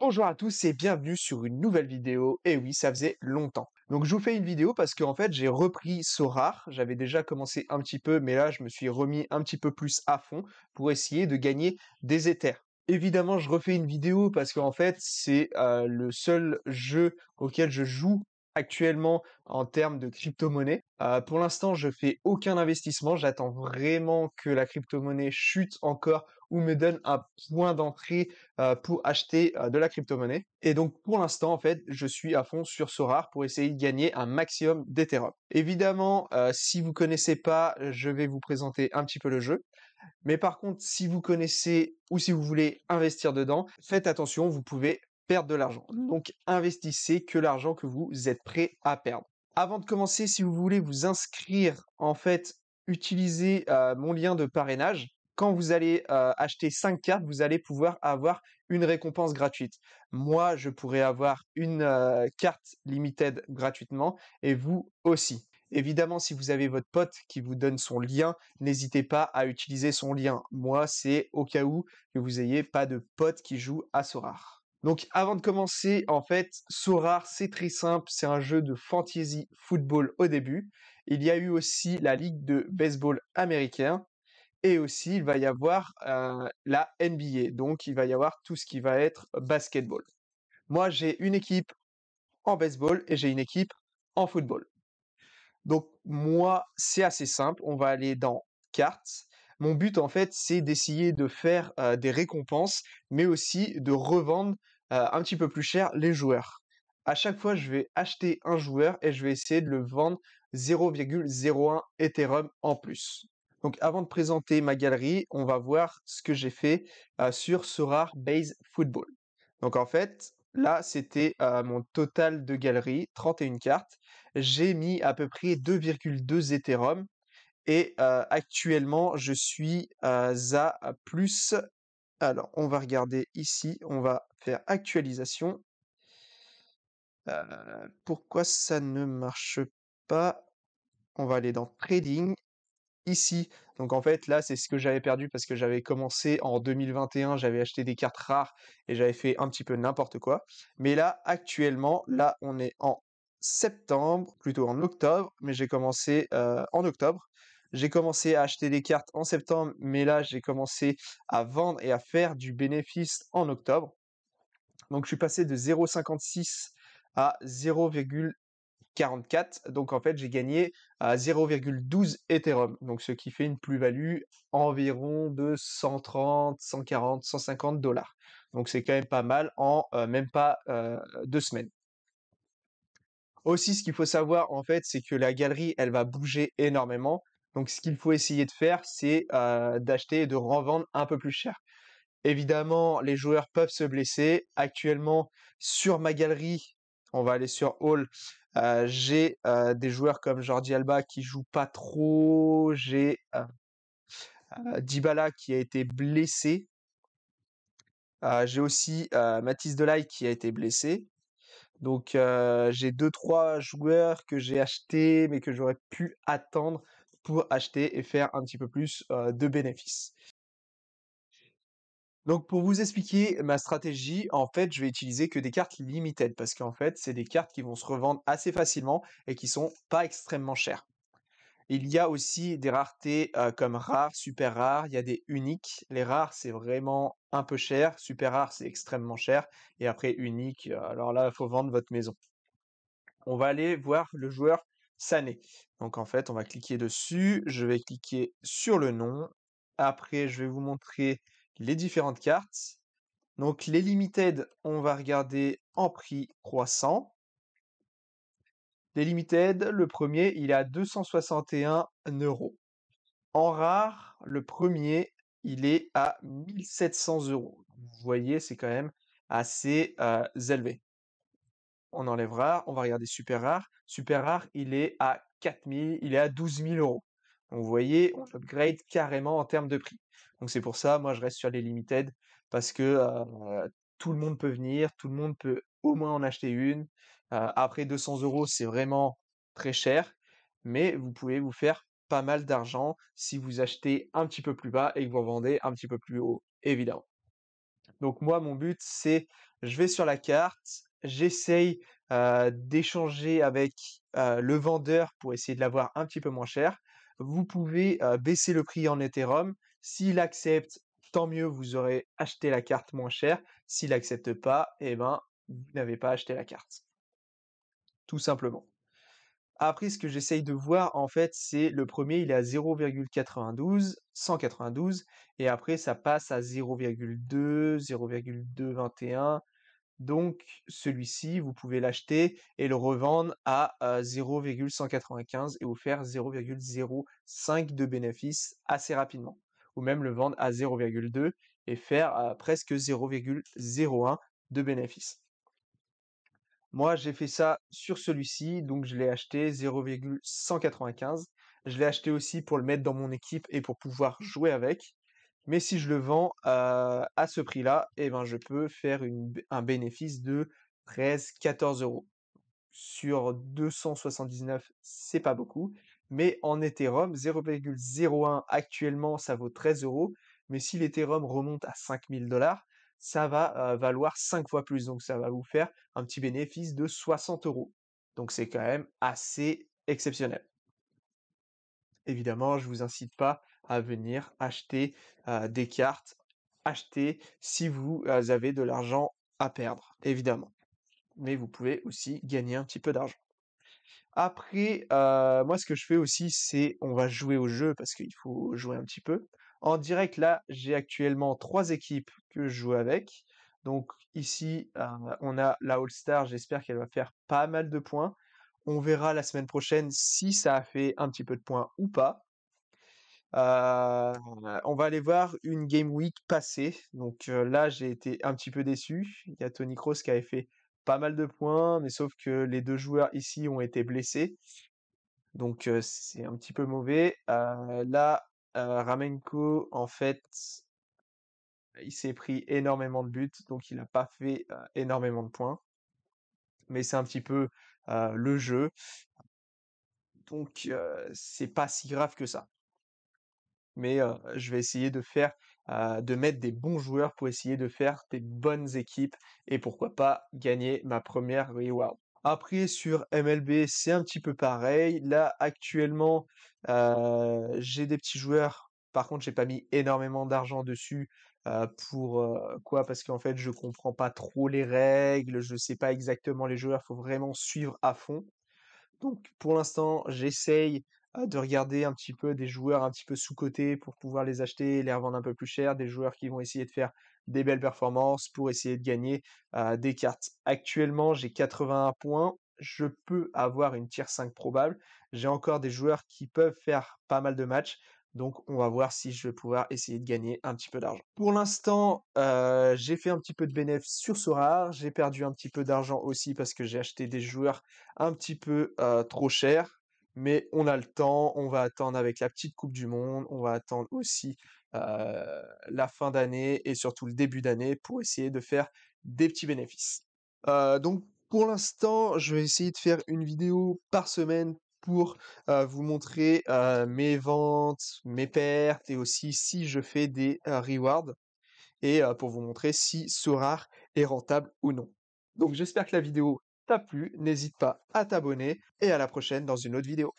Bonjour à tous et bienvenue sur une nouvelle vidéo. Et oui, ça faisait longtemps. Donc je vous fais une vidéo parce qu'en fait j'ai repris Sorar, j'avais déjà commencé un petit peu mais là je me suis remis un petit peu plus à fond pour essayer de gagner des éthers. Évidemment je refais une vidéo parce qu'en fait c'est euh, le seul jeu auquel je joue actuellement en termes de crypto-monnaie. Euh, pour l'instant, je fais aucun investissement. J'attends vraiment que la crypto-monnaie chute encore me donne un point d'entrée pour acheter de la crypto-monnaie. Et donc pour l'instant, en fait, je suis à fond sur Sorare pour essayer de gagner un maximum d'Ethereum. Évidemment, si vous connaissez pas, je vais vous présenter un petit peu le jeu. Mais par contre, si vous connaissez ou si vous voulez investir dedans, faites attention, vous pouvez perdre de l'argent. Donc investissez que l'argent que vous êtes prêt à perdre. Avant de commencer, si vous voulez vous inscrire, en fait, utilisez mon lien de parrainage quand vous allez euh, acheter 5 cartes, vous allez pouvoir avoir une récompense gratuite. Moi, je pourrais avoir une euh, carte limited gratuitement et vous aussi. Évidemment, si vous avez votre pote qui vous donne son lien, n'hésitez pas à utiliser son lien. Moi, c'est au cas où que vous n'ayez pas de pote qui joue à Sorar. Donc avant de commencer, en fait, Sorar, c'est très simple, c'est un jeu de fantasy football au début. Il y a eu aussi la ligue de baseball américain, et aussi il va y avoir la NBA, donc il va y avoir tout ce qui va être basketball. Moi j'ai une équipe en baseball et j'ai une équipe en football. Donc moi c'est assez simple, on va aller dans cartes. Mon but en fait c'est d'essayer de faire des récompenses, mais aussi de revendre un petit peu plus cher les joueurs. À chaque fois je vais acheter un joueur et je vais essayer de le vendre 0,01 Ethereum en plus. Donc avant de présenter ma galerie, on va voir ce que j'ai fait sur ce Rare Base Football. Donc en fait, là c'était mon total de galerie, 31 cartes. J'ai mis à peu près 2,2 Ethereum et actuellement je suis à plus. Alors on va regarder ici, on va faire actualisation. pourquoi ça ne marche pas On va aller dans Trading ici. Donc en fait, là, c'est ce que j'avais perdu parce que j'avais commencé en 2021, j'avais acheté des cartes rares et j'avais fait un petit peu n'importe quoi. Mais là, actuellement, là, on est en septembre, plutôt en octobre, mais j'ai commencé euh, en octobre. J'ai commencé à acheter des cartes en septembre, mais là, j'ai commencé à vendre et à faire du bénéfice en octobre. Donc je suis passé de 0,56 à 0,1 44. Donc en fait, j'ai gagné à 0,12 Ethereum. Donc ce qui fait une plus-value environ de 130, 140, 150 dollars. Donc c'est quand même pas mal en euh, même pas euh, deux semaines. Aussi, ce qu'il faut savoir en fait, c'est que la galerie, elle va bouger énormément. Donc ce qu'il faut essayer de faire, c'est euh, d'acheter et de revendre un peu plus cher. Évidemment, les joueurs peuvent se blesser. Actuellement, sur ma galerie, on va aller sur Hall j'ai des joueurs comme Jordi Alba qui joue pas trop. J'ai Dybala qui a été blessé. j'ai aussi Mathis Delay qui a été blessé. Donc j'ai deux trois joueurs que j'ai achetés mais que j'aurais pu attendre pour acheter et faire un petit peu plus de bénéfices. Donc pour vous expliquer ma stratégie, en fait, je vais utiliser que des cartes limited parce qu'en fait, c'est des cartes qui vont se revendre assez facilement et qui sont pas extrêmement chères. Il y a aussi des raretés euh, comme rares, super rares, il y a des uniques. Les rares, c'est vraiment un peu cher, super rares, c'est extrêmement cher et après unique, euh, alors là, il faut vendre votre maison. On va aller voir le joueur Sané. Donc en fait, on va cliquer dessus, je vais cliquer sur le nom. Après, je vais vous montrer les différentes cartes. Donc les limited, on va regarder en prix croissant. Les limited, le premier, il est à 261 euros. En rare, le premier, il est à 1700 euros. Vous voyez, c'est quand même assez euh, élevé. On enlève rare, on va regarder super rare. Super rare, il est à 4000, il est à 12 000 euros vous voyez, on upgrade carrément en termes de prix. Donc c'est pour ça, moi je reste sur les limited parce que tout le monde peut venir, tout le monde peut au moins en acheter une. après 200 euros, c'est vraiment très cher, mais vous pouvez vous faire pas mal d'argent si vous achetez un petit peu plus bas et que vous vendez un petit peu plus haut, évidemment. Donc moi, mon but, c'est je vais sur la carte, j'essaye d'échanger avec le vendeur pour essayer de l'avoir un petit peu moins cher vous pouvez baisser le prix en Ethereum. S'il accepte, tant mieux, vous aurez acheté la carte moins chère. S'il n'accepte pas, eh ben, vous n'avez pas acheté la carte. Tout simplement. Après, ce que j'essaye de voir, en fait, c'est le premier, il est à 0,92, 192, et après, ça passe à 0,2, 0,221, donc celui-ci, vous pouvez l'acheter et le revendre à 0,195 et vous faire 0,05 de bénéfice assez rapidement. Ou même le vendre à 0,2 et faire presque 0,01 de bénéfice. Moi, j'ai fait ça sur celui-ci, donc je l'ai acheté 0,195. Je l'ai acheté aussi pour le mettre dans mon équipe et pour pouvoir jouer avec. Mais si je le vends à, ce prix-là, eh ben, je peux faire un bénéfice de 13-14 euros. Sur 279, c'est pas beaucoup. Mais en Ethereum, 0,01 actuellement, ça vaut 13 euros. Mais si l'Ethereum remonte à 5000 dollars, ça va euh, valoir 5 fois plus. Donc ça va vous faire un petit bénéfice de 60 euros. Donc c'est quand même assez exceptionnel évidemment, je ne vous incite pas à venir acheter euh, des cartes, acheter si vous euh, avez de l'argent à perdre, évidemment. Mais vous pouvez aussi gagner un petit peu d'argent. Après, euh, moi, ce que je fais aussi, c'est on va jouer au jeu parce qu'il faut jouer un petit peu. En direct, là, j'ai actuellement trois équipes que je joue avec. Donc ici, on a la All-Star. J'espère qu'elle va faire pas mal de points. On verra la semaine prochaine si ça a fait un petit peu de points ou pas. Euh, on va aller voir une game week passée. Donc euh, là, j'ai été un petit peu déçu. Il y a Tony Cross qui avait fait pas mal de points, mais sauf que les deux joueurs ici ont été blessés. Donc euh, c'est un petit peu mauvais. là, Ramenko, en fait, il s'est pris énormément de buts, donc il n'a pas fait énormément de points. Mais c'est un petit peu le jeu. Donc c'est pas si grave que ça. Mais je vais essayer de faire de mettre des bons joueurs pour essayer de faire des bonnes équipes et pourquoi pas gagner ma première reward. Après sur MLB c'est un petit peu pareil. Là actuellement j'ai des petits joueurs. Par contre j'ai pas mis énormément d'argent dessus pour quoi Parce qu'en fait, je comprends pas trop les règles, je ne sais pas exactement les joueurs, il faut vraiment suivre à fond. Donc, pour l'instant, j'essaye de regarder un petit peu des joueurs un petit peu sous-cotés pour pouvoir les acheter et les revendre un peu plus cher, des joueurs qui vont essayer de faire des belles performances pour essayer de gagner des cartes. Actuellement, j'ai 81 points, je peux avoir une tier 5 probable. J'ai encore des joueurs qui peuvent faire pas mal de matchs. Donc on va voir si je vais pouvoir essayer de gagner un petit peu d'argent. Pour l'instant, euh, j'ai fait un petit peu de bénéfices sur ce rare. J'ai perdu un petit peu d'argent aussi parce que j'ai acheté des joueurs un petit peu euh, trop chers. Mais on a le temps, on va attendre avec la petite Coupe du Monde, on va attendre aussi euh, la fin d'année et surtout le début d'année pour essayer de faire des petits bénéfices. donc pour l'instant, je vais essayer de faire une vidéo par semaine pour vous montrer mes ventes, mes pertes et aussi si je fais des rewards et pour vous montrer si ce rare est rentable ou non. Donc j'espère que la vidéo t'a plu, n'hésite pas à t'abonner et à la prochaine dans une autre vidéo.